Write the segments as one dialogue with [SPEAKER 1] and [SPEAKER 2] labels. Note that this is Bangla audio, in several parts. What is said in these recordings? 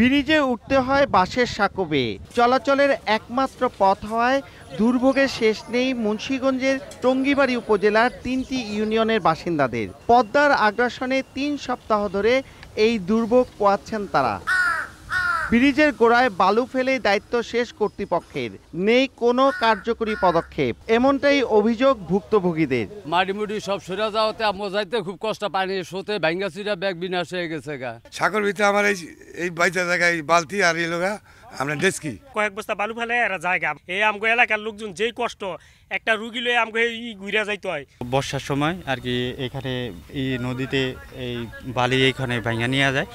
[SPEAKER 1] ব্রিজে উঠতে হয় বাসের সাঁকোবে চলাচলের একমাত্র পথ হওয়ায় দুর্ভোগের শেষ নেই মুন্সীগঞ্জের টঙ্গিবাড়ি উপজেলার তিনটি ইউনিয়নের বাসিন্দাদের পদ্মার আগ্রাসনে তিন সপ্তাহ ধরে এই দুর্ভোগ পোয়াচ্ছেন তারা ব্রিজের গোড়ায় বালু ফেলে দায়িত্ব শেষ কর্তৃপক্ষের নেই কোনো কার্যকরী পদক্ষেপ এমনটাই অভিযোগ ভুক্তভোগীদের মুটি সব সরে যাওয়াতে আমার যাইতে খুব কষ্ট পানি সোতে ভাঙ্গা চিরা ব্যাগ বিনাশ
[SPEAKER 2] হয়ে গেছে গা সাগর ভিতরে আমার এই এই বাইতে জায়গায় বালতি আর এই লোকা আমরা ডেস্কি
[SPEAKER 1] কয়েক বস্তা বালু ফেলে এরা জায়গা এই আমগো এলাকার লোকজন যেই কষ্ট একটা রুগী লয়ে আমগো এই ঘুরে যাইতে হয়
[SPEAKER 2] বর্ষার সময় আর কি এখানে এই নদীতে এই বালি এইখানে ভাঙা নিয়ে যায়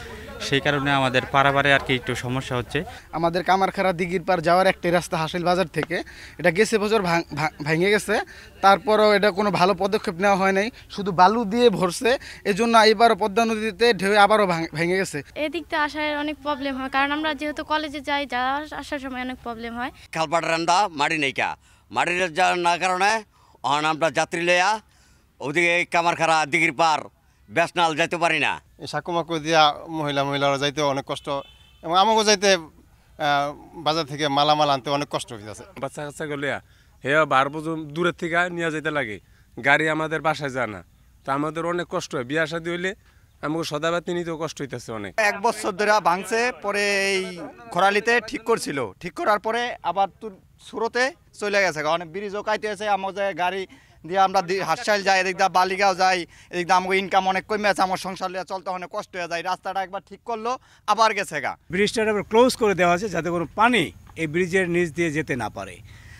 [SPEAKER 2] সেই কারণে আমাদের পারাবারে আর কি একটু সমস্যা হচ্ছে আমাদের কামারখারা
[SPEAKER 1] দিঘির পার যাওয়ার একটাই রাস্তা হাসিল বাজার থেকে এটা গেছে বছর ভেঙে গেছে তারপরও এটা কোনো ভালো পদক্ষেপ নেওয়া হয় নাই শুধু বালু দিয়ে ভরছে এজন্য এবারও পদ্মা নদীতে ঢেউ আবারও ভেঙে গেছে এদিকটা আসার অনেক প্রবলেম হয় কারণ আমরা যেহেতু কলেজে যাই যাওয়া আসার সময় অনেক প্রবলেম হয় খালপাট রান্দা মাড়ি নাইকা যাওয়ার না কারণে অনামটা যাত্রী লেয়া ওদিকে কামারখারা দিঘির পার বেসনাল যাইতে পারি না
[SPEAKER 2] সাকুমাকু দিয়া মহিলা মহিলারা যাইতে অনেক কষ্ট এবং আমাকে যাইতে বাজার থেকে মালামাল আনতে অনেক কষ্ট হয়ে যাচ্ছে বাচ্চা কাচ্চা গলিয়া হে বার দূরের থেকে নিয়ে যাইতে লাগে গাড়ি আমাদের বাসায় যায় না তা আমাদের অনেক কষ্ট হয় বিয়া শাদি হইলে আমাকে সদাবাতি নিতেও কষ্ট হইতেছে অনেক
[SPEAKER 1] এক বছর ধরে ভাঙছে পরে এই
[SPEAKER 2] খরালিতে ঠিক করছিল ঠিক
[SPEAKER 1] করার পরে আবার সুরতে চলে গেছে অনেক ব্রিজও কাইতে আছে আমাদের গাড়ি দিয়ে আমরা হাসাইল যাই এদিক দিয়ে বালিগাঁও যাই এদিক দিয়ে আমাকে ইনকাম অনেক কমে আছে আমার সংসার লিয়ে চলতে অনেক কষ্ট হয়ে যায় রাস্তাটা একবার ঠিক করলো আবার গেছে গা ব্রিজটা এবার ক্লোজ করে দেওয়া আছে যাতে কোনো পানি এই ব্রিজের নিচ দিয়ে যেতে না পারে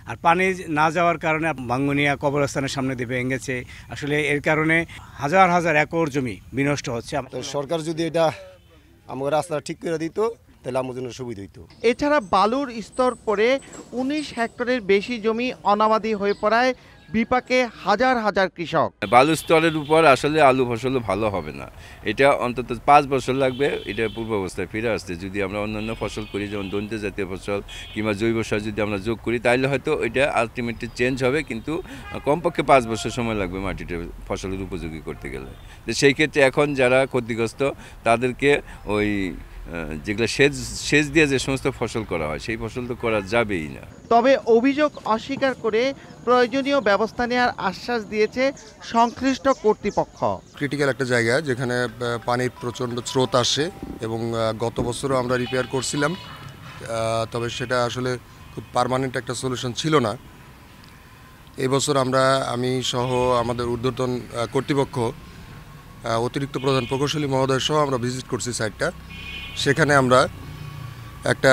[SPEAKER 1] আর পানি না যাওয়ার কারণে ভাঙ্গুনিয়া কবরস্থানের সামনে দিয়ে ভেঙেছে আসলে এর কারণে হাজার হাজার একর জমি বিনষ্ট হচ্ছে সরকার যদি
[SPEAKER 2] এটা আমাকে রাস্তা ঠিক করে দিত তাহলে আমার জন্য সুবিধা হইতো
[SPEAKER 1] এছাড়া বালুর স্তর পরে উনিশ হেক্টরের বেশি জমি অনাবাদী হয়ে পড়ায় বিপাকে হাজার হাজার কৃষক বালু স্তরের উপর আসলে আলু ফসল ভালো হবে না এটা অন্তত পাঁচ বছর লাগবে এটা পূর্ব অবস্থায় ফিরে আসতে যদি আমরা অন্যান্য ফসল করি যেমন দন্তে জাতীয় ফসল কিংবা জৈব সার যদি আমরা যোগ করি তাহলে হয়তো এটা আলটিমেটলি চেঞ্জ হবে কিন্তু কমপক্ষে পাঁচ বছর সময় লাগবে মাটিটা ফসলের উপযোগী করতে গেলে সেই ক্ষেত্রে এখন যারা ক্ষতিগ্রস্ত তাদেরকে ওই যেগুলো সেচ সেচ দিয়ে যে সমস্ত ফসল করা হয় সেই ফসল তো
[SPEAKER 2] করা যাবেই না
[SPEAKER 1] তবে অভিযোগ অস্বীকার করে প্রয়োজনীয় ব্যবস্থা নেওয়ার আশ্বাস দিয়েছে সংশ্লিষ্ট
[SPEAKER 2] কর্তৃপক্ষ ক্রিটিক্যাল একটা জায়গা যেখানে পানির প্রচণ্ড স্রোত আসে এবং গত বছরও আমরা রিপেয়ার করছিলাম তবে সেটা আসলে খুব পারমানেন্ট একটা সলিউশন ছিল না এবছর আমরা আমি সহ আমাদের ঊর্ধ্বতন কর্তৃপক্ষ অতিরিক্ত প্রধান প্রকৌশলী মহোদয় সহ আমরা ভিজিট করছি সাইটটা সেখানে আমরা একটা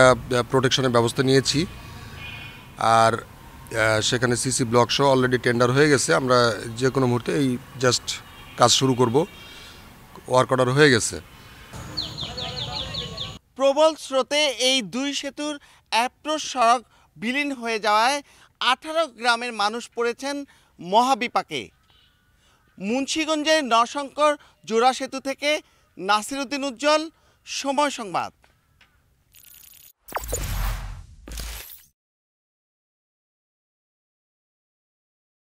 [SPEAKER 2] প্রোটেকশনের ব্যবস্থা নিয়েছি আর সেখানে সিসি ব্লক সহ অলরেডি টেন্ডার হয়ে গেছে আমরা যে কোনো মুহূর্তে এই জাস্ট কাজ শুরু করব ওয়ার্ক অর্ডার হয়ে গেছে
[SPEAKER 1] প্রবল স্রোতে এই দুই সেতুর অ্যাপ্রোচ সড়ক বিলীন হয়ে যাওয়ায় আঠারো গ্রামের মানুষ পড়েছেন মহাবিপাকে মুন্সীগঞ্জের নশঙ্কর জোড়া সেতু থেকে নাসিরুদ্দিন উজ্জ্বল সময় সংবাদ